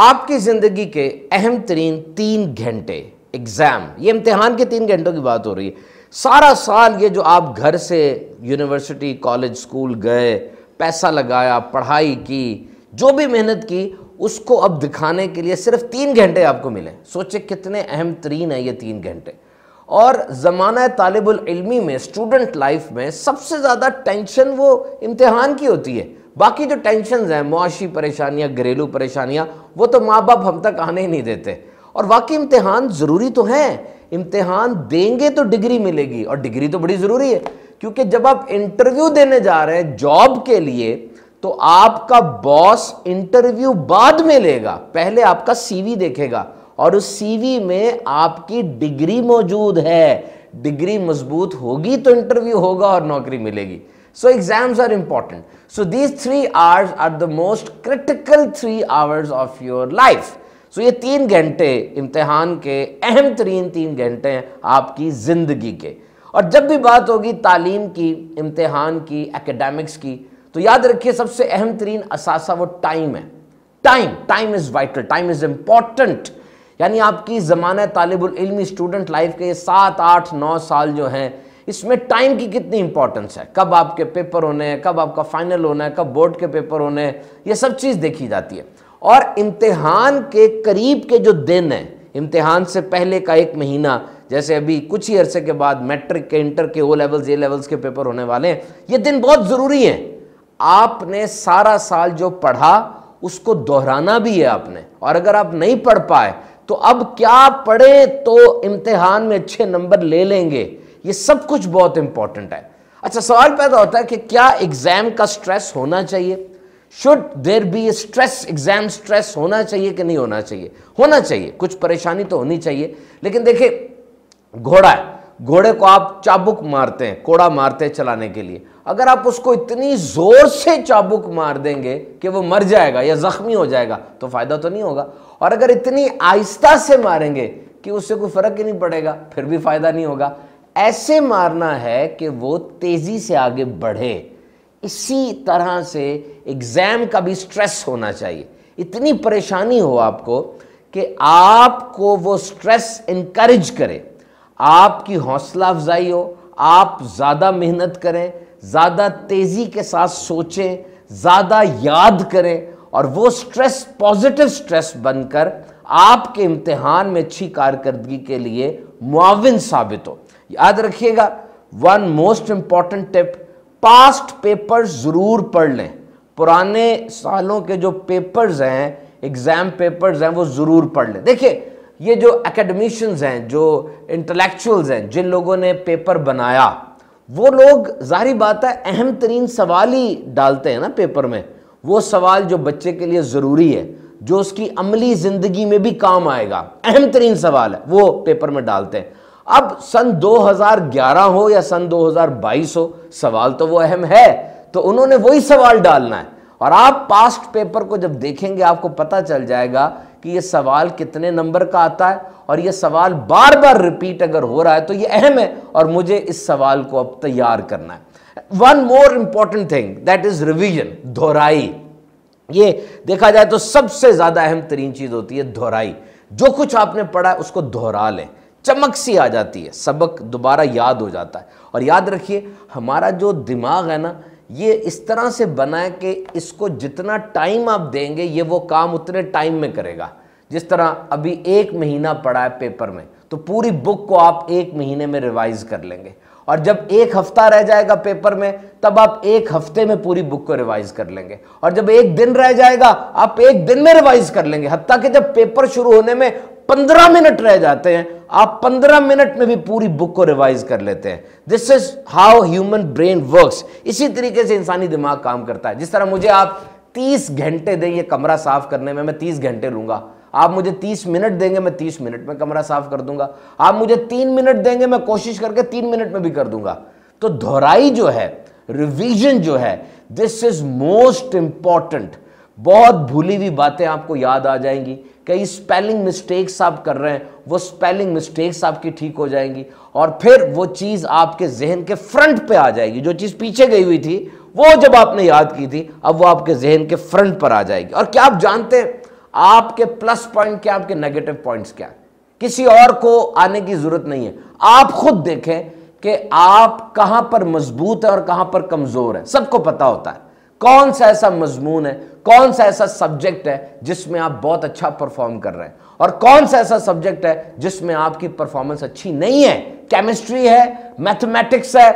आपकी ज़िंदगी के अहम तरीन तीन घंटे एग्ज़ाम ये इम्तहान के तीन घंटों की बात हो रही है सारा साल ये जो आप घर से यूनिवर्सिटी कॉलेज स्कूल गए पैसा लगाया पढ़ाई की जो भी मेहनत की उसको अब दिखाने के लिए सिर्फ तीन घंटे आपको मिले सोचे कितने अहम तरीन है ये तीन घंटे और ज़माना तालब में स्टूडेंट लाइफ में सबसे ज़्यादा टेंशन वो इम्तहान की होती है बाकी जो टेंशन हैं मुआशी परेशानियाँ घरेलू परेशानियाँ वो तो माँ बाप हम तक आने ही नहीं देते और वाकई इम्तहान ज़रूरी तो हैं इम्तहान देंगे तो डिग्री मिलेगी और डिग्री तो बड़ी ज़रूरी है क्योंकि जब आप इंटरव्यू देने जा रहे हैं जॉब के लिए तो आपका बॉस इंटरव्यू बाद में लेगा पहले आपका सीवी देखेगा और उस सीवी में आपकी डिग्री मौजूद है डिग्री मजबूत होगी तो इंटरव्यू होगा और नौकरी मिलेगी So exams are important. So these three hours are the most critical three hours of your life. So ये तीन घंटे इम्तहान के अहम तरीन तीन घंटे हैं आपकी ज़िंदगी के और जब भी बात होगी तालीम की इम्तहान की एकेडमिक्स की तो याद रखिए सबसे अहम तरीन असासा वो टाइम है time time is vital time is important यानी आपकी ज़माना तालब स्टूडेंट लाइफ के ये सात आठ नौ साल जो हैं इसमें टाइम की कितनी इंपॉर्टेंस है कब आपके पेपर होने हैं कब आपका फाइनल होना है कब बोर्ड के पेपर होने हैं ये सब चीज़ देखी जाती है और इम्तिहान के करीब के जो दिन हैं इम्तिहान से पहले का एक महीना जैसे अभी कुछ ही अरसे के बाद मैट्रिक के इंटर के ओ लेवल्स ए लेवल्स के पेपर होने वाले हैं ये दिन बहुत ज़रूरी हैं आपने सारा साल जो पढ़ा उसको दोहराना भी है आपने और अगर आप नहीं पढ़ पाए तो अब क्या पढ़े तो इम्तिहान में अच्छे नंबर ले लेंगे ये सब कुछ बहुत इंपॉर्टेंट है अच्छा सवाल पैदा होता है कि क्या एग्जाम का स्ट्रेस होना चाहिए should there be stress exam stress होना चाहिए कि नहीं होना चाहिए होना चाहिए कुछ परेशानी तो होनी चाहिए लेकिन देखिए घोड़ा है घोड़े को आप चाबुक मारते हैं कोड़ा मारते हैं चलाने के लिए अगर आप उसको इतनी जोर से चाबुक मार देंगे कि वो मर जाएगा या जख्मी हो जाएगा तो फायदा तो नहीं होगा और अगर इतनी आहिस्ता से मारेंगे कि उससे कोई फर्क ही नहीं पड़ेगा फिर भी फायदा नहीं होगा ऐसे मारना है कि वो तेज़ी से आगे बढ़े इसी तरह से एग्ज़ाम का भी स्ट्रेस होना चाहिए इतनी परेशानी हो आपको कि आपको वो स्ट्रेस इनक्रेज करे आपकी हौसला अफजाई हो आप ज़्यादा मेहनत करें ज़्यादा तेज़ी के साथ सोचें ज़्यादा याद करें और वो स्ट्रेस पॉजिटिव स्ट्रेस बनकर आपके इम्तहान में अच्छी कारकर्दगी के लिए मुआवन साबित हो याद रखिएगा one most important tip past paper ज़रूर पढ़ लें पुराने सालों के जो पेपर्स हैं एग्ज़ाम पेपर्स हैं वो ज़रूर पढ़ लें देखिए ये जो एकेडमिशियंस हैं जो इंटेलेक्चुअल्स हैं जिन लोगों ने पेपर बनाया वो लोग जारी बात है अहम तरीन सवाल ही डालते हैं ना पेपर में वो सवाल जो बच्चे के लिए ज़रूरी है जो उसकी अमली ज़िंदगी में भी काम आएगा अहम तरीन सवाल है वो पेपर में डालते हैं अब सन 2011 हो या सन 2022 हो सवाल तो वो अहम है तो उन्होंने वही सवाल डालना है और आप पास्ट पेपर को जब देखेंगे आपको पता चल जाएगा कि ये सवाल कितने नंबर का आता है और ये सवाल बार बार रिपीट अगर हो रहा है तो ये अहम है और मुझे इस सवाल को अब तैयार करना है one more important thing that is revision दोहराई ये देखा जाए तो सबसे ज्यादा अहम तरीन चीज होती है दोहराई जो कुछ आपने पढ़ा है उसको दोहरा लें चमक सी आ जाती है सबक दोबारा याद हो जाता है और याद रखिए हमारा जो दिमाग है ना ये इस तरह से बना है कि इसको जितना टाइम आप देंगे ये वो काम उतने टाइम में करेगा जिस तरह अभी एक महीना पड़ा है पेपर में तो पूरी बुक को आप एक महीने में रिवाइज कर लेंगे और जब एक हफ्ता रह जाएगा पेपर में तब आप एक हफ्ते में पूरी बुक को रिवाइज कर लेंगे और जब एक दिन रह जाएगा आप एक दिन में रिवाइज कर लेंगे हत्या कि जब पेपर शुरू होने में पंद्रह मिनट रह जाते हैं आप पंद्रह मिनट में भी पूरी बुक को रिवाइज कर लेते हैं this is how human brain works इसी तरीके से इंसानी दिमाग काम करता है जिस तरह मुझे आप तीस घंटे दें ये कमरा साफ करने में मैं तीस घंटे लूंगा आप मुझे तीस मिनट देंगे मैं तीस मिनट में कमरा साफ कर दूंगा आप मुझे तीन मिनट देंगे मैं कोशिश करके तीन मिनट में भी कर दूंगा तो दोहराई जो है रिवीजन जो है दिस इज मोस्ट इंपॉर्टेंट बहुत भूली हुई बातें आपको याद आ जाएंगी कई स्पेलिंग मिस्टेक्स आप कर रहे हैं वो स्पेलिंग मिस्टेक्स आपकी ठीक हो जाएंगी और फिर वो चीज़ आपके जहन के फ्रंट पे आ जाएगी जो चीज़ पीछे गई हुई थी वो जब आपने याद की थी अब वो आपके जहन के फ्रंट पर आ जाएगी और क्या आप जानते हैं आपके प्लस पॉइंट क्या आपके नेगेटिव पॉइंट्स क्या किसी और को आने की ज़रूरत नहीं है आप खुद देखें कि आप कहाँ पर मजबूत है और कहाँ पर कमज़ोर है सबको पता होता है कौन सा ऐसा मजमून है कौन सा ऐसा सब्जेक्ट है जिसमें आप बहुत अच्छा परफॉर्म कर रहे हैं और कौन सा ऐसा सब्जेक्ट है जिसमें आपकी परफॉर्मेंस अच्छी नहीं है केमिस्ट्री है मैथमेटिक्स है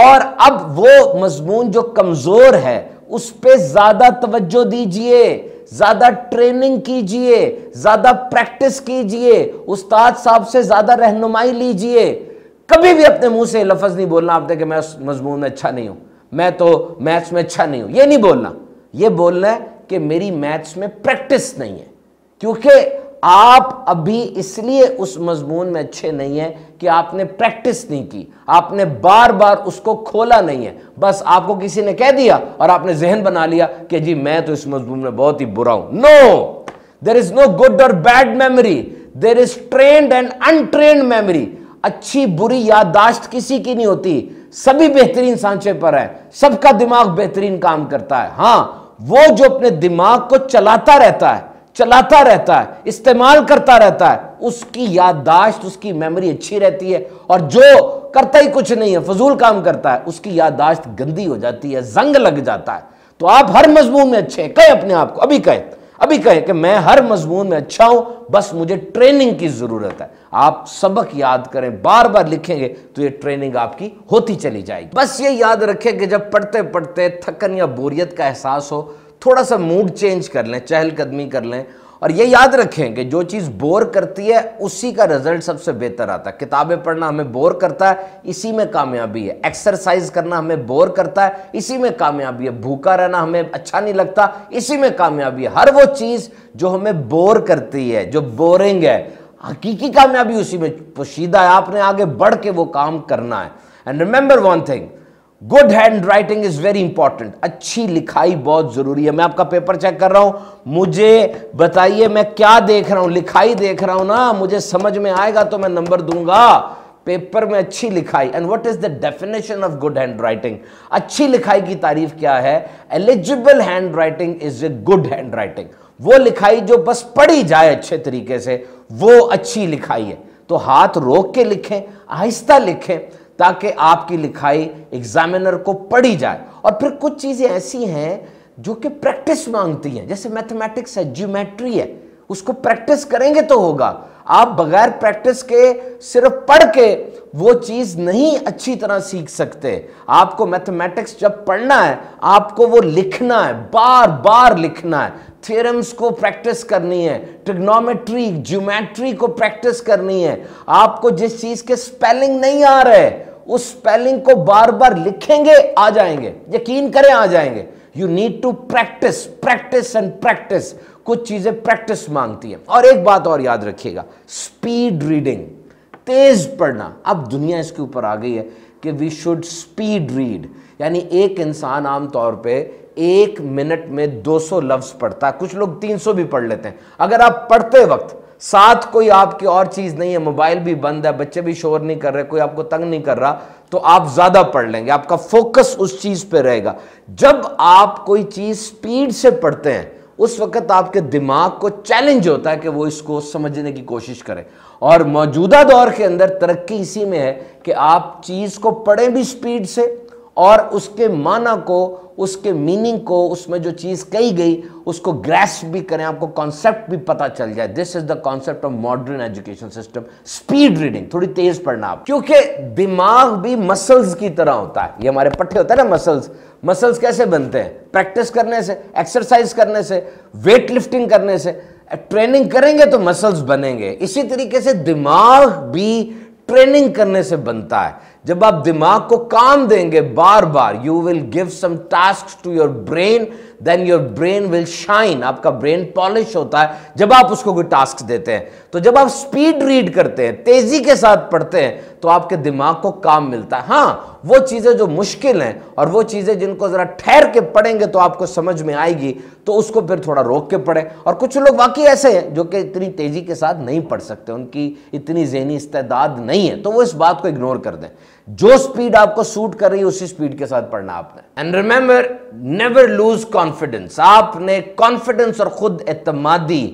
और अब वो मजमून जो कमजोर है उस पर ज्यादा तवज्जो दीजिए ज्यादा ट्रेनिंग कीजिए ज्यादा प्रैक्टिस कीजिए उस्ताद साहब से ज्यादा रहनुमाई लीजिए कभी भी अपने मुंह से लफज नहीं बोलना आपने कि मैं उस मजमून में अच्छा नहीं हूं मैं तो मैथ्स में अच्छा नहीं हूं ये नहीं बोलना ये बोलना है कि मेरी मैथ्स में प्रैक्टिस नहीं है क्योंकि आप अभी इसलिए उस मजमून में अच्छे नहीं है कि आपने प्रैक्टिस नहीं की आपने बार बार उसको खोला नहीं है बस आपको किसी ने कह दिया और आपने जहन बना लिया कि जी मैं तो इस मजमून में बहुत ही बुरा हूं no there is no good or bad memory there is trained and untrained memory अच्छी बुरी याददाश्त किसी की नहीं होती सभी बेहतरीन सांचे पर है सबका दिमाग बेहतरीन काम करता है हाँ वो जो अपने दिमाग को चलाता रहता है चलाता रहता है इस्तेमाल करता रहता है उसकी याददाश्त उसकी मेमोरी अच्छी रहती है और जो करता ही कुछ नहीं है फजूल काम करता है उसकी याददाश्त गंदी हो जाती है जंग लग जाता है तो आप हर मजमू में अच्छे कहे अपने आप को अभी कहे अभी कहे कि मैं हर मजमून में अच्छा हूं बस मुझे ट्रेनिंग की ज़रूरत है आप सबक याद करें बार बार लिखेंगे तो ये ट्रेनिंग आपकी होती चली जाएगी बस ये याद रखें कि जब पढ़ते पढ़ते थकन या बोरियत का एहसास हो थोड़ा सा मूड चेंज कर लें चहलकदमी कर लें और ये याद रखें कि जो चीज़ बोर करती है उसी का रिजल्ट सबसे बेहतर आता है किताबें पढ़ना हमें बोर करता है इसी में कामयाबी है एक्सरसाइज करना हमें बोर करता है इसी में कामयाबी है भूखा रहना हमें अच्छा नहीं लगता इसी में कामयाबी है हर वो चीज़ जो हमें बोर करती है जो बोरिंग है हकीकी कामयाबी उसी में पोशीदा है आपने आगे बढ़ के वो काम करना है and remember one thing good handwriting is very important अच्छी लिखाई बहुत जरूरी है मैं आपका पेपर चेक कर रहा हूं मुझे बताइए मैं क्या देख रहा हूं लिखाई देख रहा हूं ना मुझे समझ में आएगा तो मैं नंबर दूंगा पेपर में अच्छी लिखाई and what is the definition of good handwriting अच्छी लिखाई की तारीफ क्या है eligible handwriting is a good handwriting वो लिखाई जो बस पढ़ी जाए अच्छे तरीके से वो अच्छी लिखाई है तो हाथ रोक के लिखें आहिस्ता लिखें ताकि आपकी लिखाई एग्जामिनर को पढ़ी जाए और फिर कुछ चीज़ें ऐसी हैं जो कि प्रैक्टिस मांगती हैं जैसे मैथमेटिक्स है ज्योमेट्री है उसको प्रैक्टिस करेंगे तो होगा आप बगैर प्रैक्टिस के सिर्फ पढ़ के वो चीज़ नहीं अच्छी तरह सीख सकते आपको मैथमेटिक्स जब पढ़ना है आपको वो लिखना है बार बार लिखना है थियरम्स को प्रैक्टिस करनी है ट्रिग्नोमेट्री ज्योमेट्री को प्रैक्टिस करनी है आपको जिस चीज़ के स्पेलिंग नहीं आ रहे उस स्पेलिंग को बार बार लिखेंगे आ जाएंगे यकीन करें आ जाएंगे you need to practise practise and practise कुछ चीज़ें प्रैक्टिस मांगती है और एक बात और याद रखिएगा स्पीड रीडिंग तेज पढ़ना अब दुनिया इसके ऊपर आ गई है कि वी शुड स्पीड रीड यानी एक इंसान आमतौर पे एक मिनट में 200 लफ्ज पढ़ता है कुछ लोग 300 भी पढ़ लेते हैं अगर आप पढ़ते वक्त साथ कोई आपकी और चीज़ नहीं है मोबाइल भी बंद है बच्चे भी शोर नहीं कर रहे कोई आपको तंग नहीं कर रहा तो आप ज़्यादा पढ़ लेंगे आपका फोकस उस चीज़ पे रहेगा जब आप कोई चीज़ स्पीड से पढ़ते हैं उस वक्त आपके दिमाग को चैलेंज होता है कि वो इसको समझने की कोशिश करें और मौजूदा दौर के अंदर तरक्की इसी में है कि आप चीज़ को पढ़ें भी स्पीड से और उसके माना को उसके मीनिंग को उसमें जो चीज़ कही गई उसको ग्रैस भी करें आपको कॉन्सेप्ट भी पता चल जाए this is the concept of modern education system speed reading थोड़ी तेज पढ़ना आप क्योंकि दिमाग भी मसल्स की तरह होता है ये हमारे पट्टे होते हैं ना मसल्स मसल्स कैसे बनते हैं प्रैक्टिस करने से एक्सरसाइज करने से वेट लिफ्टिंग करने से ट्रेनिंग करेंगे तो मसल्स बनेंगे इसी तरीके से दिमाग भी ट्रेनिंग करने से बनता है जब आप दिमाग को काम देंगे बार बार you will give some task to your brain then your brain will shine आपका ब्रेन पॉलिश होता है जब आप उसको कोई टास्क देते हैं तो जब आप स्पीड रीड करते हैं तेजी के साथ पढ़ते हैं तो आपके दिमाग को काम मिलता है हाँ वो चीज़ें जो मुश्किल हैं और वो चीज़ें जिनको ज़रा ठहर के पढ़ेंगे तो आपको समझ में आएगी तो उसको फिर थोड़ा रोक के पढ़े और कुछ लोग वाकई ऐसे हैं जो कि इतनी तेज़ी के साथ नहीं पढ़ सकते उनकी इतनी जहनी इस्तेदाद नहीं है तो वो इस बात को इग्नोर कर दें जो स्पीड आपको सूट कर रही है उसी स्पीड के साथ पढ़ना आपने and remember never lose confidence आपने कॉन्फिडेंस और खुद एतमादी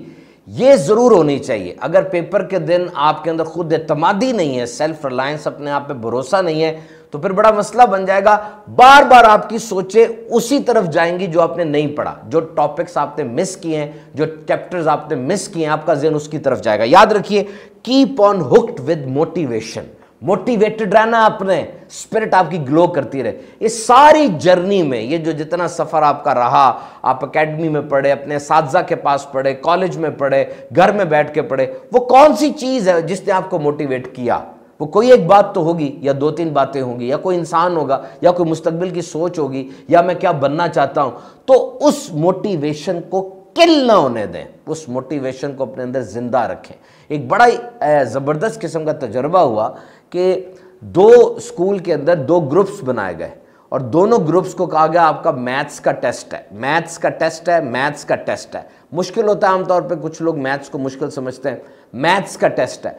ये ज़रूर होनी चाहिए अगर पेपर के दिन आपके अंदर खुद एतमादी नहीं है सेल्फ रिलायंस अपने आप पे भरोसा नहीं है तो फिर बड़ा मसला बन जाएगा बार बार आपकी सोचें उसी तरफ जाएंगी जो आपने नहीं पढ़ा जो टॉपिक्स आपने मिस किए हैं जो चैप्टर्स आपने मिस किए हैं आपका जेन उसकी तरफ जाएगा याद रखिए keep on hooked with motivation motivated रहना अपने स्पिरिट आपकी ग्लो करती रहे ये सारी जर्नी में ये जो जितना सफ़र आपका रहा आप एकेडमी में पढ़े अपने साजा के पास पढ़े कॉलेज में पढ़े घर में बैठ के पढ़े वो कौन सी चीज़ है जिसने आपको मोटिवेट किया वो कोई एक बात तो होगी या दो तीन बातें होंगी या कोई इंसान होगा या कोई मुस्तबिल की सोच होगी या मैं क्या बनना चाहता हूं तो उस मोटिवेशन को किल ना होने दें उस मोटिवेशन को अपने अंदर ज़िंदा रखें एक बड़ा ही ज़बरदस्त किस्म का तजर्बा हुआ कि दो स्कूल के अंदर दो ग्रुप्स बनाए गए और दोनों ग्रुप्स को कहा गया आपका मैथ्स का टेस्ट है मैथ्स का टेस्ट है मैथ्स का टेस्ट है मुश्किल होता है आमतौर पे कुछ लोग मैथ्स को मुश्किल समझते हैं मैथ्स का टेस्ट है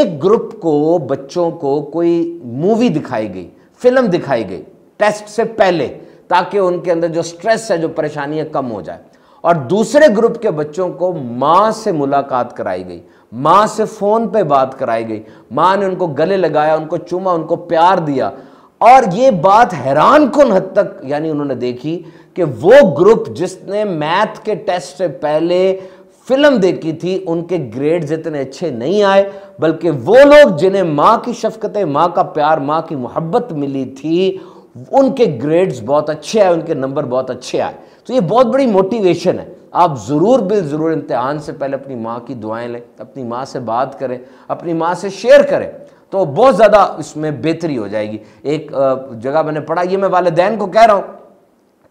एक ग्रुप को बच्चों को कोई मूवी दिखाई गई फिल्म दिखाई गई टेस्ट से पहले ताकि उनके अंदर जो स्ट्रेस है जो परेशानी है कम हो जाए और दूसरे ग्रुप के बच्चों को माँ से मुलाकात कराई गई माँ से फ़ोन पे बात कराई गई माँ ने उनको गले लगाया उनको चूमा उनको प्यार दिया और ये बात हैरान कन हद तक यानी उन्होंने देखी कि वो ग्रुप जिसने मैथ के टेस्ट से पहले फिल्म देखी थी उनके ग्रेड्स इतने अच्छे नहीं आए बल्कि वो लोग जिन्हें माँ की शफकतें माँ का प्यार माँ की मोहब्बत मिली थी उनके ग्रेड्स बहुत अच्छे आए उनके नंबर बहुत अच्छे आए तो ये बहुत बड़ी मोटिवेशन है आप ज़रूर बिल ज़रूर इम्तहान से पहले अपनी माँ की दुआएं लें अपनी माँ से बात करें अपनी माँ से शेयर करें तो बहुत ज़्यादा इसमें बेहतरी हो जाएगी एक जगह मैंने पढ़ा ये मैं वालदेन को कह रहा हूँ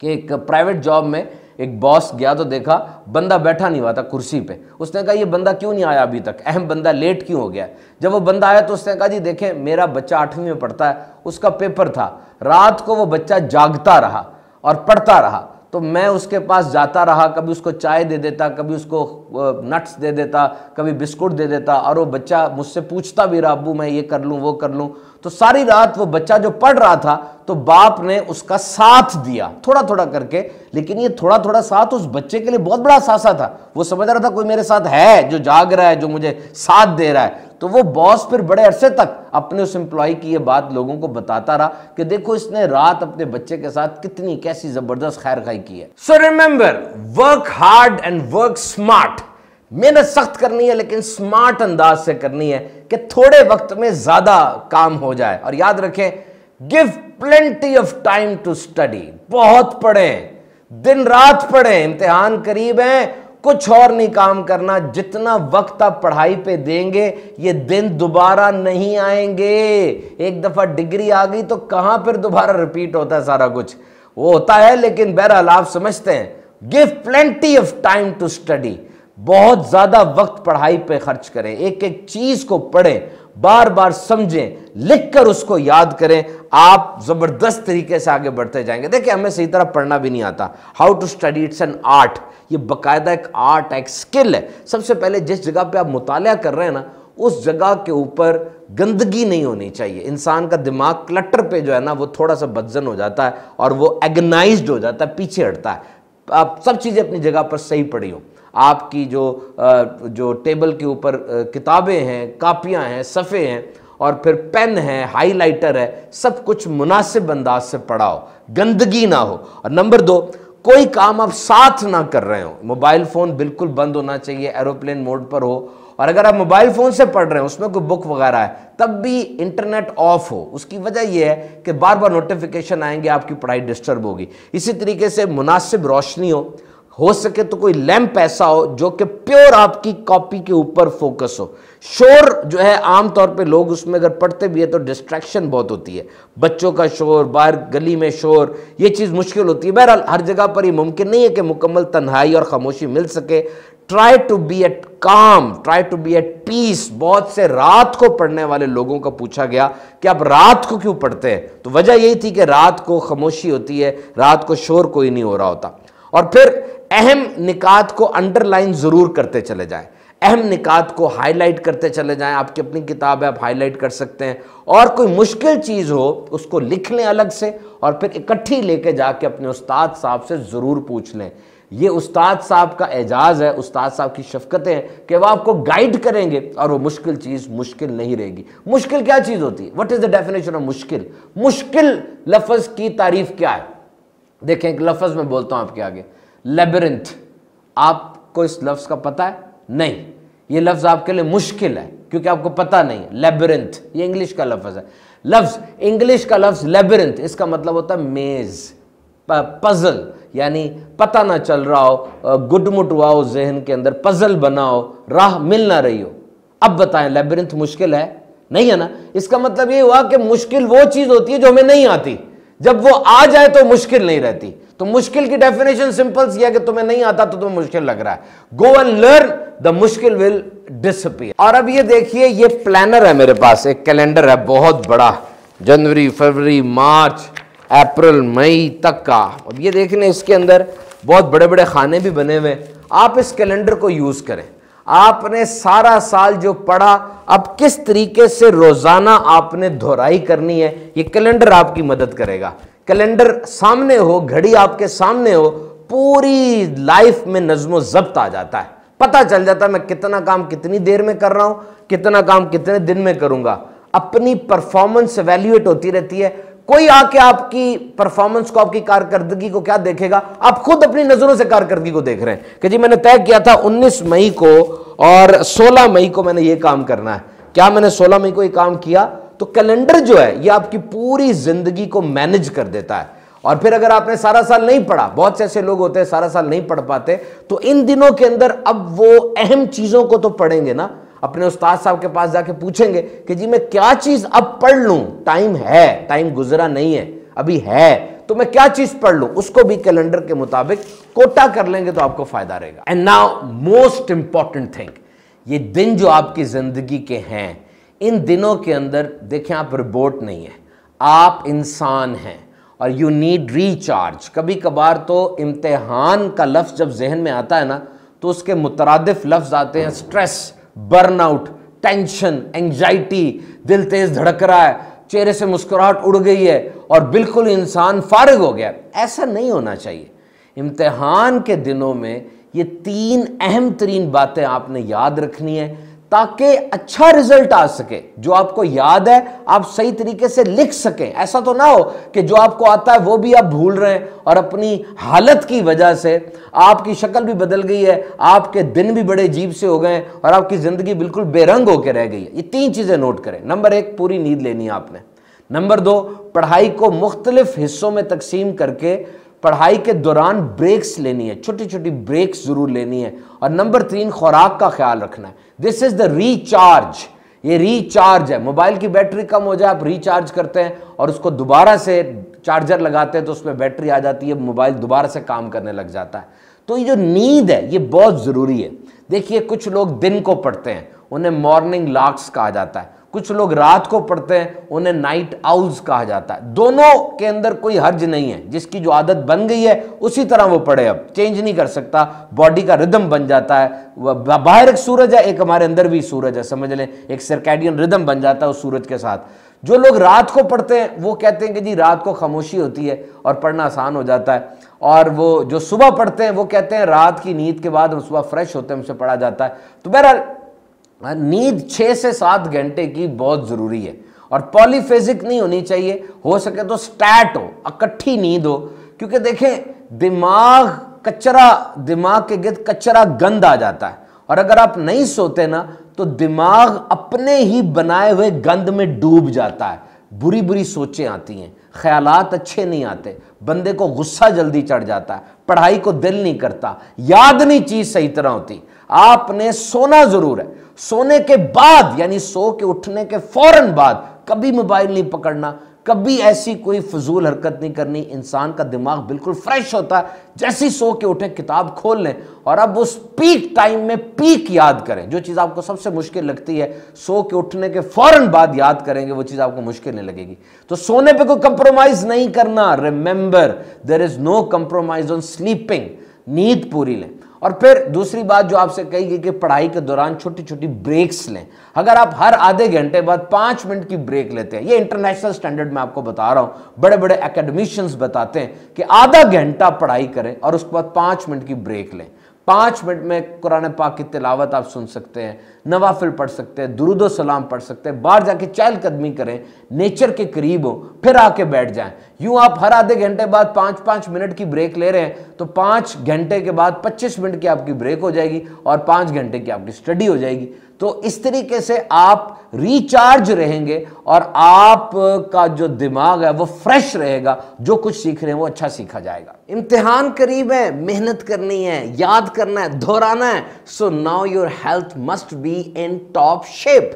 कि एक प्राइवेट जॉब में एक बॉस गया तो देखा बंदा बैठा नहीं हुआ था कुर्सी पे उसने कहा ये बंदा क्यों नहीं आया अभी तक अहम बंदा लेट क्यों हो गया जब वो बंदा आया तो उसने कहा जी देखें मेरा बच्चा आठवीं में पढ़ता है उसका पेपर था रात को वो बच्चा जागता रहा और पढ़ता रहा तो मैं उसके पास जाता रहा कभी उसको चाय दे देता कभी उसको नट्स दे देता कभी बिस्कुट दे देता और वो बच्चा मुझसे पूछता भी रहा अबू मैं ये कर लूँ वो कर लूँ तो सारी रात वो बच्चा जो पढ़ रहा था तो बाप ने उसका साथ दिया थोड़ा थोड़ा करके लेकिन ये थोड़ा थोड़ा साथ उस बच्चे के लिए बहुत बड़ा सासा था वो समझ रहा था कोई मेरे साथ है जो जाग रहा है जो मुझे साथ दे रहा है तो वो बॉस फिर बड़े अरसे तक अपने उस एम्प्लॉय की ये बात लोगों को बताता रहा कि देखो इसने रात अपने बच्चे के साथ कितनी कैसी जबरदस्त खैर खाई की है so remember work hard and work smart मेहनत सख्त करनी है लेकिन स्मार्ट अंदाज से करनी है कि थोड़े वक्त में ज्यादा काम हो जाए और याद रखें give plenty of time to study बहुत पढ़ें दिन रात पढ़ें इम्तिहान करीब है कुछ और नहीं काम करना जितना वक्त आप पढ़ाई पे देंगे ये दिन दोबारा नहीं आएंगे एक दफ़ा डिग्री आ गई तो कहां फिर दोबारा रिपीट होता है सारा कुछ वो होता है लेकिन बहरहाल आप समझते हैं give plenty of time to study बहुत ज़्यादा वक्त पढ़ाई पे खर्च करें एक एक चीज़ को पढ़ें बार बार समझें लिखकर उसको याद करें आप ज़बरदस्त तरीके से आगे बढ़ते जाएंगे देखिए हमें सही तरह पढ़ना भी नहीं आता how to study it's an art ये बकायदा एक आर्ट एक स्किल है सबसे पहले जिस जगह पे आप मुताया कर रहे हैं ना उस जगह के ऊपर गंदगी नहीं होनी चाहिए इंसान का दिमाग क्लटर पे जो है ना वो थोड़ा सा बदजन हो जाता है और वो एग्नाइज हो जाता है पीछे हटता है आप सब चीज़ें अपनी जगह पर सही पड़ी हो आपकी जो जो टेबल के ऊपर किताबें हैं कापियाँ हैं सफ़े हैं और फिर पेन है हाइलाइटर है सब कुछ मुनासिब अंदाज से पढ़ाओ गंदगी ना हो और नंबर दो कोई काम आप साथ ना कर रहे हो मोबाइल फ़ोन बिल्कुल बंद होना चाहिए एरोप्लेन मोड पर हो और अगर आप मोबाइल फ़ोन से पढ़ रहे हैं उसमें कोई बुक वगैरह है तब भी इंटरनेट ऑफ हो उसकी वजह यह है कि बार बार नोटिफिकेशन आएंगे आपकी पढ़ाई डिस्टर्ब होगी इसी तरीके से मुनासिब रोशनी हो हो सके तो कोई लैंप ऐसा हो जो कि प्योर आपकी कॉपी के ऊपर फोकस हो शोर जो है आमतौर पे लोग उसमें अगर पढ़ते भी है तो डिस्ट्रैक्शन बहुत होती है बच्चों का शोर बाहर गली में शोर ये चीज़ मुश्किल होती है बहरहाल हर जगह पर ये मुमकिन नहीं है कि मुकम्मल तन्हाई और खामोशी मिल सके try to be at calm try to be at peace बहुत से रात को पढ़ने वाले लोगों का पूछा गया कि आप रात को क्यों पढ़ते हैं तो वजह यही थी कि रात को खामोशी होती है रात को शोर कोई नहीं हो रहा होता और फिर अहम निकात को अंडरलाइन ज़रूर करते चले जाएं अहम निकात को हाईलाइट करते चले जाएं आपकी अपनी किताब है आप हाईलाइट कर सकते हैं और कोई मुश्किल चीज़ हो उसको लिख लें अलग से और फिर इकट्ठी लेके जाके अपने उस्ताद साहब से ज़रूर पूछ लें ये उस्ताद साहब का एजाज़ है उस्ताद साहब की शफकतें हैं कि वह आपको गाइड करेंगे और वो मुश्किल चीज़ मुश्किल नहीं रहेगी मुश्किल क्या चीज़ होती है what is the definition of मुश्किल मुश्किल लफज की तारीफ क्या है देखें एक लफज में बोलता हूँ आपके आगे लेबरिंथ आपको इस लफ्ज़ का पता है नहीं ये लफ्ज़ आपके लिए मुश्किल है क्योंकि आपको पता नहीं है लेबरिंथ ये इंग्लिश का लफ्ज़ है लफ्ज़ इंग्लिश का लफ्ज़ लेबरिंथ इसका मतलब होता है मेज़ पज़ल यानी पता ना चल रहा हो गुटमुट हुआ हो जहन के अंदर पज़ल बनाओ राह मिल ना रही हो अब बताएं लेबरिंथ मुश्किल है नहीं है ना इसका मतलब ये हुआ कि मुश्किल वो चीज़ होती है जो हमें नहीं आती जब वो आ जाए तो मुश्किल नहीं रहती तो मुश्किल की डेफिनेशन सिंपल सी है कि तुम्हें नहीं आता तो तुम्हें मुश्किल लग रहा है गो एंड लर्न द मुश्किल विल डिसअपियर और अब ये देखिए ये प्लानर है मेरे पास एक कैलेंडर है बहुत बड़ा जनवरी फरवरी मार्च अप्रैल मई तक का अब ये देख लें इसके अंदर बहुत बड़े बड़े खाने भी बने हुए आप इस कैलेंडर को यूज़ करें आपने सारा साल जो पढ़ा अब किस तरीके से रोज़ाना आपने दोहराई करनी है ये कैलेंडर आपकी मदद करेगा कैलेंडर सामने हो घड़ी आपके सामने हो पूरी लाइफ में नज्म जब्त आ जाता है पता चल जाता है मैं कितना काम कितनी देर में कर रहा हूं कितना काम कितने दिन में करूंगा अपनी परफॉर्मेंस एवेल्यूएट होती रहती है कोई आके आपकी परफॉर्मेंस को आपकी कारकर्दगी को क्या देखेगा आप खुद अपनी नजरों से कारकर्दगी को देख रहे हैं कि जी मैंने तय किया था 19 मई को और 16 मई को मैंने ये काम करना है क्या मैंने 16 मई को ये काम किया तो कैलेंडर जो है ये आपकी पूरी जिंदगी को मैनेज कर देता है और फिर अगर आपने सारा साल नहीं पढ़ा बहुत से ऐसे लोग होते हैं सारा साल नहीं पढ़ पाते तो इन दिनों के अंदर अब वो अहम चीज़ों को तो पढ़ेंगे ना अपने उस्ताद साहब के पास जाके पूछेंगे कि जी मैं क्या चीज़ अब पढ़ लू टाइम है टाइम गुजरा नहीं है अभी है तो मैं क्या चीज़ पढ़ लू उसको भी कैलेंडर के मुताबिक कोटा कर लेंगे तो आपको फ़ायदा रहेगा and now most important thing ये दिन जो आपकी ज़िंदगी के हैं इन दिनों के अंदर देखें आप रिबोट नहीं है आप इंसान हैं और यू नीड रीचार्ज कभी कभार तो इम्तहान का लफ्ज़ जब जहन में आता है ना तो उसके मुतरदफ लफ्ज़ आते हैं स्ट्रेस बर्नआउट टेंशन एंगजाइटी दिल तेज़ धड़क रहा है चेहरे से मुस्कुराहट उड़ गई है और बिल्कुल इंसान फारग हो गया ऐसा नहीं होना चाहिए इम्तहान के दिनों में ये तीन अहम तरीन बातें आपने याद रखनी है ताकि अच्छा रिजल्ट आ सके जो आपको याद है आप सही तरीके से लिख सकें ऐसा तो ना हो कि जो आपको आता है वो भी आप भूल रहे हैं और अपनी हालत की वजह से आपकी शक्ल भी बदल गई है आपके दिन भी बड़े जीव से हो गए और आपकी ज़िंदगी बिल्कुल बेरंग होकर रह गई है ये तीन चीज़ें नोट करें नंबर एक पूरी नींद लेनी है आपने नंबर दो पढ़ाई को मुख्तलिफ हिस्सों में तकसीम करके पढ़ाई के दौरान ब्रेक्स लेनी है छोटी छोटी ब्रेक्स ज़रूर लेनी है और नंबर तीन खुराक का ख्याल रखना है दिस इज द रीचार्ज ये रीचार्ज है मोबाइल की बैटरी कम हो जाए आप रीचार्ज करते हैं और उसको दोबारा से चार्जर लगाते हैं तो उसमें बैटरी आ जाती है मोबाइल दोबारा से काम करने लग जाता है तो ये जो नींद है ये बहुत ज़रूरी है देखिए कुछ लोग दिन को पढ़ते हैं उन्हें मॉर्निंग लॉक्स कहा जाता है कुछ लोग रात को पढ़ते हैं उन्हें नाइट आउल्स कहा जाता है दोनों के अंदर कोई हर्ज नहीं है जिसकी जो आदत बन गई है उसी तरह वो पढ़े अब चेंज नहीं कर सकता बॉडी का रिदम बन जाता है बाहर एक सूरज है एक हमारे अंदर भी सूरज है समझ लें एक सरकैडियन रिदम बन जाता है उस सूरज के साथ जो लोग रात को पढ़ते हैं वो कहते हैं कि जी रात को खामोशी होती है और पढ़ना आसान हो जाता है और वो जो सुबह पढ़ते हैं वो कहते हैं रात की नींद के बाद हम सुबह फ्रेश होते हैं उनसे पढ़ा जाता है तो बहरहाल हाँ, नींद छः से सात घंटे की बहुत ज़रूरी है और पॉलीफेजिक नहीं होनी चाहिए हो सके तो स्टैट हो इकट्ठी नींद हो क्योंकि देखें दिमाग कचरा दिमाग के गिर्द कचरा गंद आ जाता है और अगर आप नहीं सोते ना तो दिमाग अपने ही बनाए हुए गंद में डूब जाता है बुरी बुरी सोचें आती हैं ख्यालात अच्छे नहीं आते बंदे को गुस्सा जल्दी चढ़ जाता है पढ़ाई को दिल नहीं करता याद नहीं चीज़ सही तरह होती आपने सोना जरूर है सोने के बाद यानी सो के उठने के फौरन बाद कभी मोबाइल नहीं पकड़ना कभी ऐसी कोई फजूल हरकत नहीं करनी इंसान का दिमाग बिल्कुल फ्रेश होता है जैसी सो के उठे किताब खोल लें और अब उस पीक टाइम में पीक याद करें जो चीज़ आपको सबसे मुश्किल लगती है सो के उठने के फौरन बाद याद करेंगे वो चीज़ आपको मुश्किल नहीं लगेगी तो सोने पे कोई कंप्रोमाइज़ नहीं करना remember there is no compromise on sleeping नींद पूरी लें और फिर दूसरी बात जो आपसे कही गई कि पढ़ाई के दौरान छोटी छोटी ब्रेक्स लें अगर आप हर आधे घंटे बाद पांच मिनट की ब्रेक लेते हैं ये इंटरनेशनल स्टैंडर्ड में आपको बता रहा हूं बड़े बड़े एकेडमिशियंस बताते हैं कि आधा घंटा पढ़ाई करें और उसके बाद पांच मिनट की ब्रेक लें पाँच मिनट में कुरान पाक की तिलावत आप सुन सकते हैं नवाफिल पढ़ सकते हैं दुरुद सलाम पढ़ सकते हैं बाहर जाके चहल कदमी करें नेचर के करीब हो फिर आके बैठ जाएं यूं आप हर आधे घंटे बाद पाँच पाँच मिनट की ब्रेक ले रहे हैं तो पाँच घंटे के बाद पच्चीस मिनट की आपकी ब्रेक हो जाएगी और पाँच घंटे की आपकी स्टडी हो जाएगी तो इस तरीके से आप रिचार्ज रहेंगे और आपका जो दिमाग है वो फ्रेश रहेगा जो कुछ सीख रहे हैं वो अच्छा सीखा जाएगा इम्तिहान करीब है मेहनत करनी है याद करना है दोहराना है so now your health must be in top shape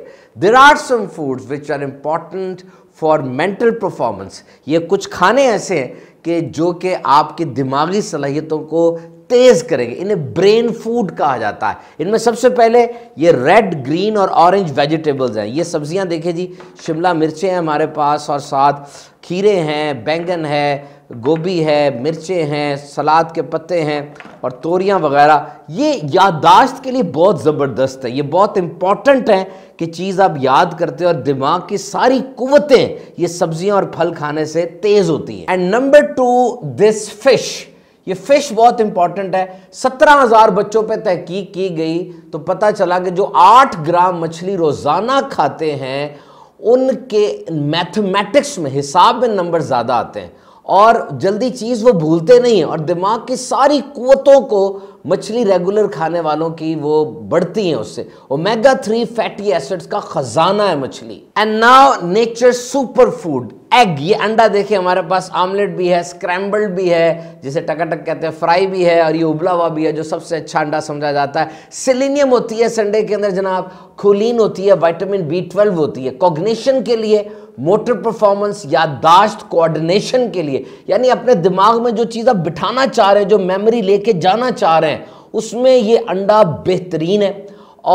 there are some foods which are important for mental performance ये कुछ खाने ऐसे हैं कि जो कि आपकी दिमागी सलाहियतों को तेज़ करेंगे इन्हें ब्रेन फूड कहा जाता है इनमें सबसे पहले ये रेड ग्रीन और ऑरेंज वेजिटेबल्स हैं ये सब्जियां देखें जी शिमला मिर्चें हैं हमारे पास और साथ खीरे हैं बैंगन है गोभी है मिर्चें हैं सलाद के पत्ते हैं और तोरियां वगैरह ये याददाश्त के लिए बहुत ज़बरदस्त है ये बहुत इम्पॉर्टेंट है कि चीज़ आप याद करते हैं और दिमाग की सारी कुवतें ये सब्जियां और फल खाने से तेज़ होती हैं and number two this fish ये फिश बहुत इंपॉर्टेंट है सत्रह हजार बच्चों पे तहकीक की गई तो पता चला कि जो आठ ग्राम मछली रोजाना खाते हैं उनके मैथमेटिक्स में हिसाब में नंबर ज़्यादा आते हैं और जल्दी चीज़ वो भूलते नहीं हैं और दिमाग की सारी कुतों को मछली रेगुलर खाने वालों की वो बढ़ती हैं उससे ओमेगा थ्री फैटी एसिड्स का खजाना है मछली and now nature super food egg ये अंडा देखिए हमारे पास आमलेट भी है स्क्रैम्बल्ड भी है जिसे टकाटक कहते हैं फ्राई भी है और ये उबला हुआ भी है जो सबसे अच्छा अंडा समझा जाता है सिलीनियम होती है संडे के अंदर जनाब खुलीन होती है वाइटामिन बी ट्वेल्व होती है कॉग्निशन के लिए मोटर परफॉर्मेंस याददाश्त कोऑर्डिनेशन के लिए यानी अपने दिमाग में जो चीज़ आप बिठाना चाह रहे हैं जो मेमोरी लेके जाना चाह रहे हैं उसमें ये अंडा बेहतरीन है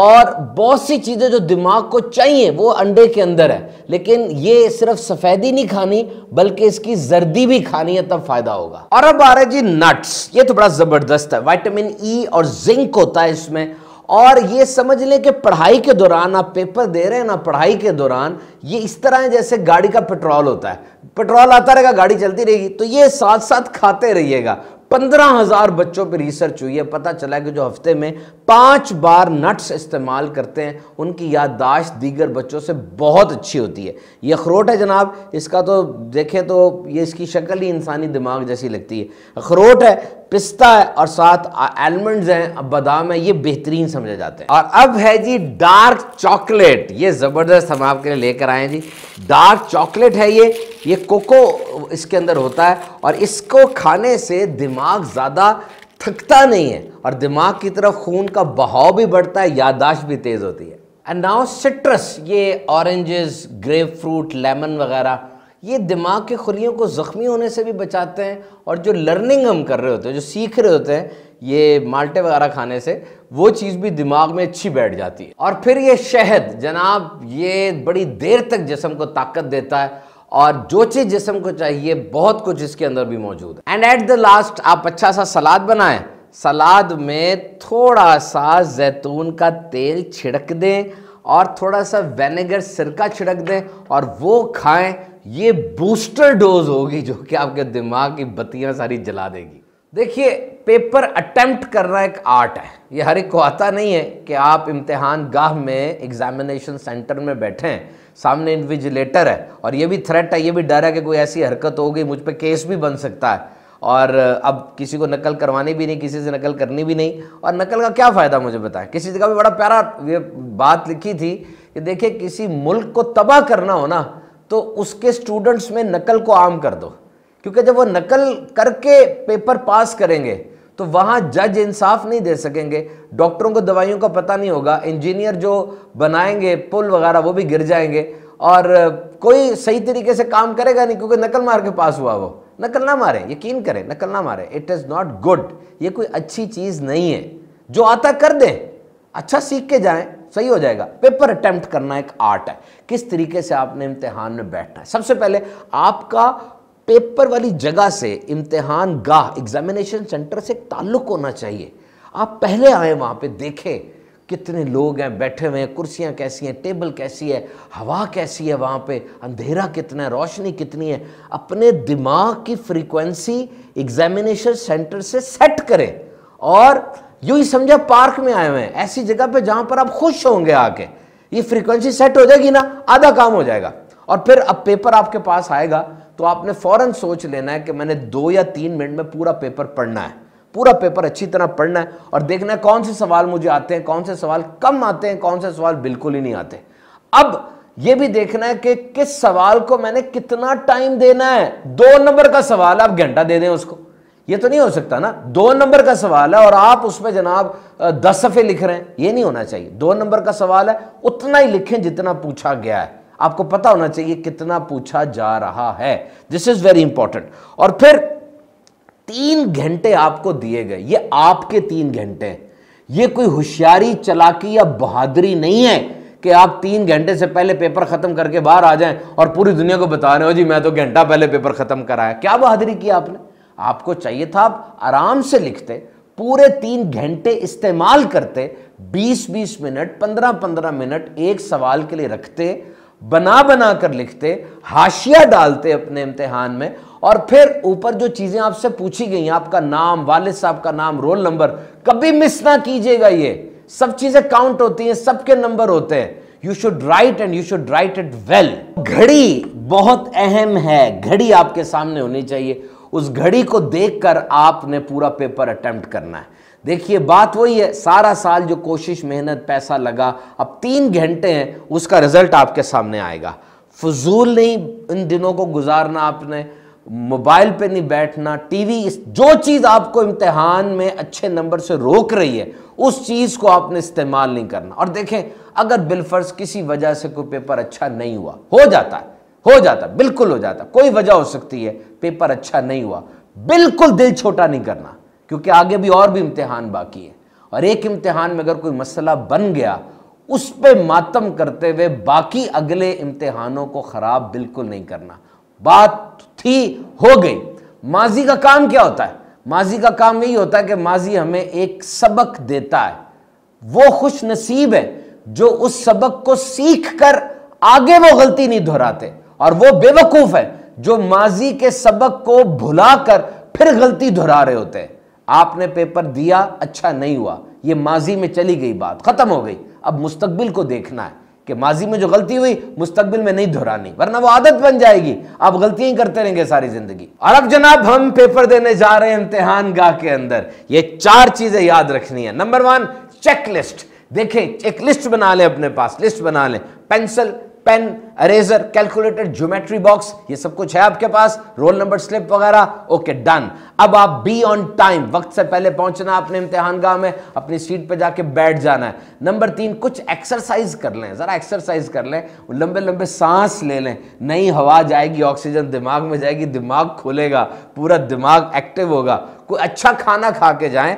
और बहुत सी चीज़ें जो दिमाग को चाहिए वो अंडे के अंदर है लेकिन ये सिर्फ सफ़ेदी नहीं खानी बल्कि इसकी जर्दी भी खानी है तब फ़ायदा होगा और अब आ रहा है जी नट्स ये तो बड़ा ज़बरदस्त है वाइटामिन ई e और जिंक होता है इसमें और ये समझ लें कि पढ़ाई के दौरान आप पेपर दे रहे हैं ना पढ़ाई के दौरान ये इस तरह है जैसे गाड़ी का पेट्रोल होता है पेट्रोल आता रहेगा गाड़ी चलती रहेगी तो ये साथ साथ खाते रहिएगा पंद्रह हज़ार बच्चों पर रिसर्च हुई है पता चला कि जो हफ्ते में पांच बार नट्स इस्तेमाल करते हैं उनकी याददाश्त दीगर बच्चों से बहुत अच्छी होती है ये अखरोट है जनाब इसका तो देखें तो ये इसकी शक्ल ही इंसानी दिमाग जैसी लगती है अखरोट है पिस्ता है और साथ आलमंड्स हैं बादाम है ये बेहतरीन समझे जाते हैं और अब है जी डार्क चॉकलेट ये ज़बरदस्त हम आपके लिए लेकर आए हैं जी डार्क चॉकलेट है ये ये कोको इसके अंदर होता है और इसको खाने से दिमाग ज़्यादा थकता नहीं है और दिमाग की तरफ खून का बहाव भी बढ़ता है यादाश्त भी तेज़ होती है एंड नाउ सिट्रस ये ऑरेंजेस ग्रेप फ्रूट लेमन वगैरह ये दिमाग के खुलियों को ज़ख्मी होने से भी बचाते हैं और जो लर्निंग हम कर रहे होते हैं जो सीख रहे होते हैं ये माल्टे वगैरह खाने से वो चीज़ भी दिमाग में अच्छी बैठ जाती है और फिर ये शहद जनाब ये बड़ी देर तक जिसम को ताकत देता है और जो चीज़ जिसम को चाहिए बहुत कुछ इसके अंदर भी मौजूद है एंड एट द लास्ट आप अच्छा सा सलाद बनाएं सलाद में थोड़ा सा जैतून का तेल छिड़क दें और थोड़ा सा वेनेगर सिरका छिड़क दें और वो खाएं ये बूस्टर डोज होगी जो कि आपके दिमाग की बत्तियां सारी जला देगी देखिए पेपर अटेम्प्ट करना एक आर्ट है ये हर एक को आता नहीं है कि आप इम्तहान गाह में एग्जामिनेशन सेंटर में बैठे हैं सामने इन्विजिलेटर है और ये भी थ्रेट है ये भी डर है कि कोई ऐसी हरकत होगी मुझ पर केस भी बन सकता है और अब किसी को नकल करवानी भी नहीं किसी से नकल करनी भी नहीं और नकल का क्या फ़ायदा मुझे बताएं किसी जगह भी बड़ा प्यारा ये बात लिखी थी कि देखिए किसी मुल्क को तबाह करना हो ना तो उसके स्टूडेंट्स में नकल को आम कर दो क्योंकि जब वो नकल करके पेपर पास करेंगे तो वहाँ जज इंसाफ नहीं दे सकेंगे डॉक्टरों को दवाइयों का पता नहीं होगा इंजीनियर जो बनाएंगे पुल वगैरह वो भी गिर जाएंगे और कोई सही तरीके से काम करेगा नहीं क्योंकि नकल मार के पास हुआ वो नकल ना मारे यकीन करें नकल ना मारे इट इज़ नॉट गुड ये कोई अच्छी चीज़ नहीं है जो आता कर दें अच्छा सीख के जाएं सही हो जाएगा पेपर अटैम्प्ट करना एक आर्ट है किस तरीके से आपने इम्तिहान में बैठना है सबसे पहले आपका पेपर वाली जगह से इम्तिहान गाह एग्जामिनेशन सेंटर से ताल्लुक होना चाहिए आप पहले आए वहाँ पे देखें कितने लोग हैं बैठे हुए हैं कुर्सियाँ कैसी हैं टेबल कैसी है हवा कैसी है वहाँ पे अंधेरा कितना है रोशनी कितनी है अपने दिमाग की फ्रीक्वेंसी एग्जामिनेशन सेंटर से सेट करें और यू ही समझा पार्क में आए हुए हैं ऐसी जगह पे जहां पर आप खुश होंगे आके ये फ्रीक्वेंसी सेट हो जाएगी ना आधा काम हो जाएगा और फिर अब पेपर आपके पास आएगा तो आपने फौरन सोच लेना है कि मैंने दो या तीन मिनट में पूरा पेपर पढ़ना है पूरा पेपर अच्छी तरह पढ़ना है और देखना है कौन से सवाल मुझे आते हैं कौन से सवाल कम आते हैं कौन से सवाल बिल्कुल ही नहीं आते अब यह भी देखना है कि किस सवाल को मैंने कितना टाइम देना है दो नंबर का सवाल आप घंटा दे दें उसको ये तो नहीं हो सकता ना दो नंबर का सवाल है और आप उसमें जनाब दस सफ़े लिख रहे हैं ये नहीं होना चाहिए दो नंबर का सवाल है उतना ही लिखें जितना पूछा गया है आपको पता होना चाहिए कितना पूछा जा रहा है दिस इज़ वेरी इंपॉर्टेंट और फिर तीन घंटे आपको दिए गए ये आपके तीन घंटे ये कोई होशियारी चलाकी या बहादुरी नहीं है कि आप तीन घंटे से पहले पेपर ख़त्म करके बाहर आ जाएं और पूरी दुनिया को बता रहे हो जी मैं तो घंटा पहले पेपर ख़त्म कराया क्या बहादुरी की आपने आपको चाहिए था आप आराम से लिखते पूरे तीन घंटे इस्तेमाल करते 20-20 मिनट 15-15 मिनट एक सवाल के लिए रखते बना बना कर लिखते हाशिया डालते अपने इम्तिहान में और फिर ऊपर जो चीज़ें आपसे पूछी गई आपका नाम वालिद साहब का नाम रोल नंबर कभी मिस ना कीजिएगा ये सब चीज़ें काउंट होती हैं सबके नंबर होते हैं you should write and you should write it well घड़ी बहुत अहम है घड़ी आपके सामने होनी चाहिए उस घड़ी को देखकर आपने पूरा पेपर अटैम्प्ट करना है देखिए बात वही है सारा साल जो कोशिश मेहनत पैसा लगा अब तीन घंटे हैं उसका रिजल्ट आपके सामने आएगा फजूल नहीं इन दिनों को गुजारना आपने मोबाइल पे नहीं बैठना टीवी इस जो चीज़ आपको इम्तिहान में अच्छे नंबर से रोक रही है उस चीज़ को आपने इस्तेमाल नहीं करना और देखें अगर बिलफर्ज किसी वजह से कोई पेपर अच्छा नहीं हुआ हो जाता है हो जाता बिल्कुल हो जाता कोई वजह हो सकती है पेपर अच्छा नहीं हुआ बिल्कुल दिल छोटा नहीं करना क्योंकि आगे भी और भी इम्तिहान बाकी है और एक इम्तिहान में अगर कोई मसला बन गया उस पर मातम करते हुए बाकी अगले इम्तिहानों को ख़राब बिल्कुल नहीं करना बात थी हो गई माजी का काम क्या होता है माजी का काम यही होता है कि माजी हमें एक सबक देता है वो खुश नसीब है जो उस सबक को सीख कर आगे वो गलती नहीं दोहराते और वो बेवकूफ है जो माजी के सबक को भुलाकर फिर गलती दोहरा रहे होते हैं आपने पेपर दिया अच्छा नहीं हुआ ये माजी में चली गई बात खत्म हो गई अब मुस्तकबिल को देखना है कि माजी में जो गलती हुई मुस्तकबिल में नहीं दोहरानी वरना वो आदत बन जाएगी आप गलतियां ही करते रहेंगे सारी जिंदगी और अब जनाब हम पेपर देने जा रहे हैं इम्तिहान गाह के अंदर ये चार चीजें याद रखनी है नंबर वन चेकलिस्ट देखें एक लिस्ट बना लें अपने पास लिस्ट बना लें pencil pen eraser calculator geometry box ये सब कुछ है आपके पास रोल नंबर स्लिप वगैरह ओके डन अब आप बी ऑन टाइम वक्त से पहले पहुंचना अपने इम्तिहान गांव में अपनी सीट पर जाके बैठ जाना है नंबर तीन कुछ एक्सरसाइज कर लें जरा एक्सरसाइज कर लें लंबे लंबे सांस ले लें नई हवा जाएगी ऑक्सीजन दिमाग में जाएगी दिमाग खुलेगा पूरा दिमाग एक्टिव होगा कोई अच्छा खाना खा के जाए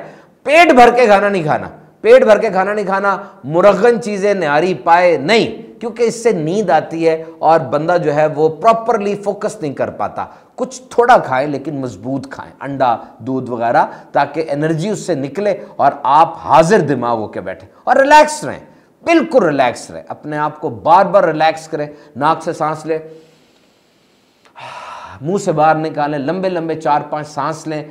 पेट भर के खाना नहीं खाना पेट भर के खाना नहीं खाना मुरगन चीजें न्यारी पाए नहीं क्योंकि इससे नींद आती है और बंदा जो है वो प्रॉपरली फोकस नहीं कर पाता कुछ थोड़ा खाएं लेकिन मजबूत खाएं अंडा दूध वगैरह ताकि एनर्जी उससे निकले और आप हाजिर दिमाग होकर बैठे और रिलैक्स रहें बिल्कुल रिलैक्स रहें अपने आप को बार बार रिलैक्स करें नाक से सांस लें मुंह से बाहर निकालें लंबे लंबे चार पांच सांस लें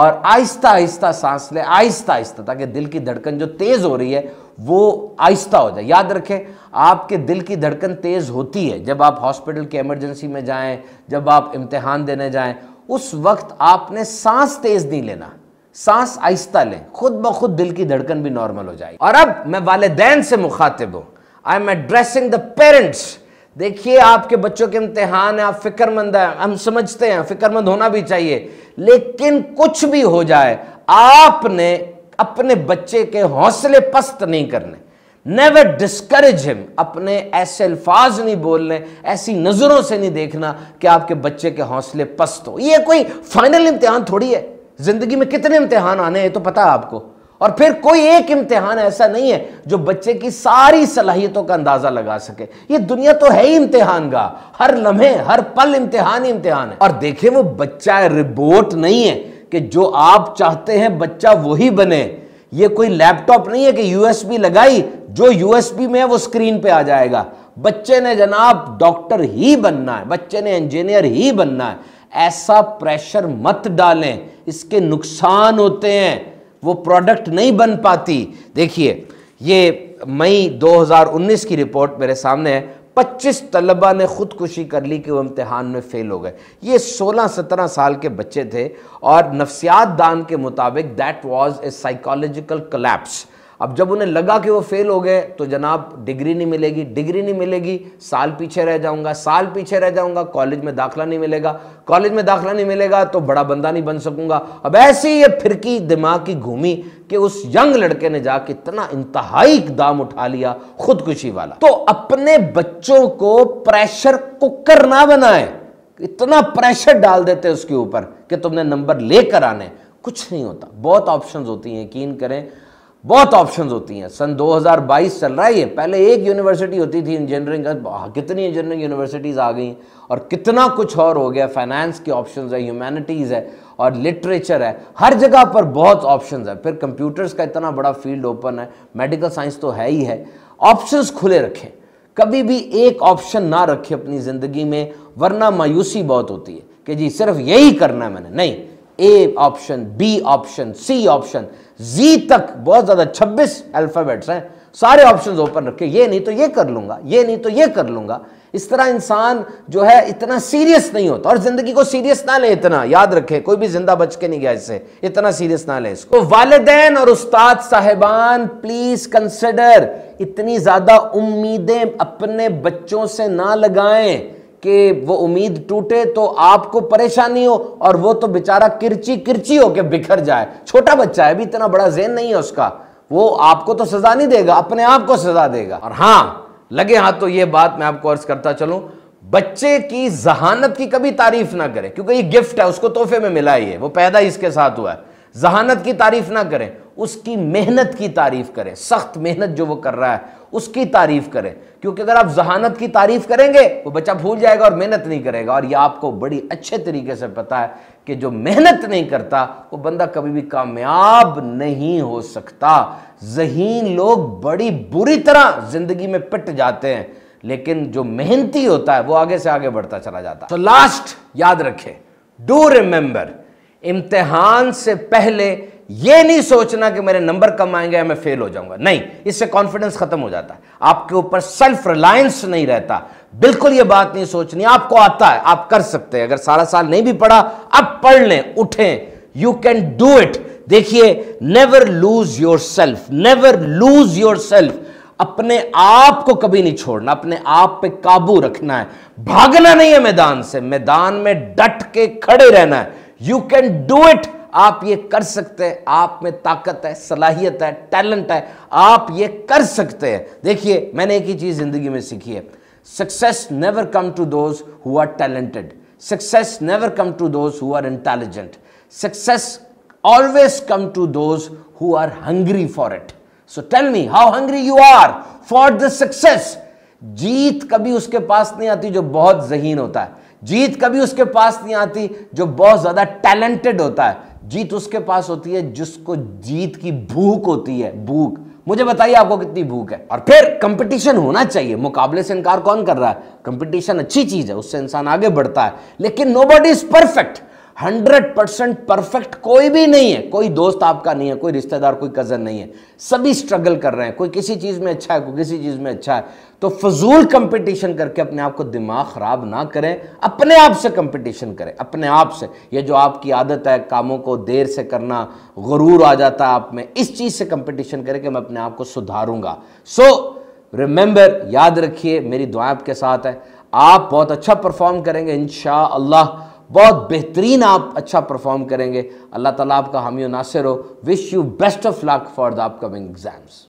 और आहिस्ता आहिस्ता सांस लें आहिस्ता आहिस्ता ताकि दिल की धड़कन जो तेज़ हो रही है वो आहिस्ता हो जाए याद रखें आपके दिल की धड़कन तेज़ होती है जब आप हॉस्पिटल की इमरजेंसी में जाएं जब आप इम्तिहान देने जाएं उस वक्त आपने सांस तेज़ नहीं लेना सांस आहिस्ता लें खुद ब खुद दिल की धड़कन भी नॉर्मल हो जाएगी और अब मैं वालदेन से मुखातिब हूँ I am addressing the parents देखिए आपके बच्चों के इम्तिहान है आप फिक्रमंद हैं हम समझते हैं फिक्रमंद होना भी चाहिए लेकिन कुछ भी हो जाए आपने अपने बच्चे के हौसले पस्त नहीं करने नेवर डिस्करेज हिम अपने ऐसे अल्फाज नहीं बोलने ऐसी नज़रों से नहीं देखना कि आपके बच्चे के हौसले पस्त हो ये कोई फाइनल इम्तिहान थोड़ी है ज़िंदगी में कितने इम्तिहान आने हैं तो पता है आपको और फिर कोई एक इम्तिहान ऐसा नहीं है जो बच्चे की सारी सलाहियतों का अंदाज़ा लगा सके ये दुनिया तो है ही इम्तिहान का हर लम्हे हर पल इम्तिहान ही इम्तिहान है और देखे वो बच्चा रिबोट नहीं है कि जो आप चाहते हैं बच्चा वही बने ये कोई लैपटॉप नहीं है कि यूएसबी लगाई जो यूएसबी में है वो स्क्रीन पे आ जाएगा बच्चे ने जनाब डॉक्टर ही बनना है बच्चे ने इंजीनियर ही बनना है ऐसा प्रेशर मत डालें इसके नुकसान होते हैं वो प्रोडक्ट नहीं बन पाती देखिए ये मई 2019 की रिपोर्ट मेरे सामने है पच्चीस तलबा ने ख़ुदकुशी कर ली कि वो इम्तहान में फ़ेल हो गए ये सोलह सत्रह साल के बच्चे थे और नफ्सियात दान के मुताबिक that was a psychological collapse अब जब उन्हें लगा कि वो फेल हो गए तो जनाब डिग्री नहीं मिलेगी डिग्री नहीं मिलेगी साल पीछे रह जाऊंगा साल पीछे रह जाऊंगा कॉलेज में दाखला नहीं मिलेगा कॉलेज में दाखला नहीं मिलेगा तो बड़ा बंदा नहीं बन सकूंगा अब ऐसी ये फिरकी दिमाग की घूमी कि उस यंग लड़के ने जाके इतना इंतहाई दाम उठा लिया खुदकुशी वाला तो अपने बच्चों को प्रेशर कुकर ना बनाए इतना प्रेशर डाल देते उसके ऊपर कि तुमने नंबर लेकर आने कुछ नहीं होता बहुत ऑप्शंस होती हैं यकीन करें बहुत ऑप्शंस होती हैं सन 2022 चल रहा है ये पहले एक यूनिवर्सिटी होती थी इंजीनियरिंग का कितनी इंजीनियरिंग यूनिवर्सिटीज़ आ गई और कितना कुछ और हो गया फाइनेंस के ऑप्शंस है ह्यूमैनिटीज़ है और लिटरेचर है हर जगह पर बहुत ऑप्शंस है फिर कंप्यूटर्स का इतना बड़ा फील्ड ओपन है मेडिकल साइंस तो है ही है ऑप्शंस खुले रखें कभी भी एक ऑप्शन ना रखें अपनी ज़िंदगी में वरना मायूसी बहुत होती है कि जी सिर्फ यही करना है मैंने नहीं A option B option C option G तक बहुत ज़्यादा 26 अल्फ़ाबेट्स हैं सारे ऑप्शंस ओपन रखे ये नहीं तो ये कर लूंगा ये नहीं तो ये कर लूंगा इस तरह इंसान जो है इतना सीरियस नहीं होता और ज़िंदगी को सीरियस ना ले इतना याद रखे कोई भी ज़िंदा बच के नहीं गया इससे इतना सीरियस ना ले इसको तो और उस्ताद साहेबान प्लीज़ कंसिडर इतनी ज़्यादा उम्मीदें अपने बच्चों से ना लगाएं कि वो उम्मीद टूटे तो आपको परेशानी हो और वो तो बेचारा किरची किरची के बिखर जाए छोटा बच्चा है भी इतना बड़ा जेन नहीं है उसका वो आपको तो सजा नहीं देगा अपने आप को सजा देगा और हाँ लगे हाथ तो ये बात मैं आपको अर्ज करता चलूं बच्चे की जहानत की कभी तारीफ ना करें क्योंकि ये गिफ्ट है उसको तोहफे में मिला ही है वो पैदा ही इसके साथ हुआ है जहानत की तारीफ ना करें उसकी मेहनत की तारीफ करें सख्त मेहनत जो वो कर रहा है उसकी तारीफ करें क्योंकि अगर आप जहानत की तारीफ करेंगे वो बच्चा भूल जाएगा और मेहनत नहीं करेगा और ये आपको बड़ी अच्छे तरीके से पता है कि जो मेहनत नहीं करता वो बंदा कभी भी कामयाब नहीं हो सकता जहीन लोग बड़ी बुरी तरह जिंदगी में पिट जाते हैं लेकिन जो मेहनती होता है वो आगे से आगे बढ़ता चला जाता है तो लास्ट याद रखें डू रिमेंबर इम्तिहान से पहले ये नहीं सोचना कि मेरे नंबर कम आएंगे या मैं फेल हो जाऊंगा नहीं इससे कॉन्फिडेंस खत्म हो जाता है आपके ऊपर सेल्फ रिलायंस नहीं रहता बिल्कुल ये बात नहीं सोचनी आपको आता है आप कर सकते हैं अगर सारा साल नहीं भी पढ़ा अब पढ़ लें उठें यू कैन डू इट देखिए never lose yourself never lose yourself अपने आप को कभी नहीं छोड़ना अपने आप पे काबू रखना है भागना नहीं है मैदान से मैदान में डट के खड़े रहना है यू कैन डू इट आप ये कर सकते हैं आप में ताकत है सलाहियत है टैलेंट है आप ये कर सकते हैं देखिए मैंने एक ही चीज़ ज़िंदगी में सीखी है success never come to those who are talented success never come to those who are intelligent success always come to those who are hungry for it so tell me how hungry you are for the success जीत कभी उसके पास नहीं आती जो बहुत जहीन होता है जीत कभी उसके पास नहीं आती जो बहुत ज्यादा टैलेंटेड होता है जीत उसके पास होती है जिसको जीत की भूख होती है भूख मुझे बताइए आपको कितनी भूख है और फिर कंपटीशन होना चाहिए मुकाबले से इनकार कौन कर रहा है कंपटीशन अच्छी चीज है उससे इंसान आगे बढ़ता है लेकिन nobody is perfect hundred percent perfect कोई भी नहीं है कोई दोस्त आपका नहीं है कोई रिश्तेदार कोई कजन नहीं है सभी स्ट्रगल कर रहे हैं कोई किसी चीज में अच्छा है कोई किसी चीज में अच्छा है तो फजूल कंपटीशन करके अपने आप को दिमाग ख़राब ना करें अपने आप से कंपटीशन करें अपने आप से ये जो आपकी आदत है कामों को देर से करना गरूर आ जाता है आप में इस चीज़ से कंपटीशन करें कि मैं अपने आप को सुधारूंगा सो so, रिमेंबर याद रखिए मेरी दुआ आपके साथ है आप बहुत अच्छा परफॉर्म करेंगे इन अल्लाह बहुत बेहतरीन आप अच्छा परफॉर्म करेंगे अल्लाह ताला आपका हमी नासिर हो wish you best of luck for the upcoming exams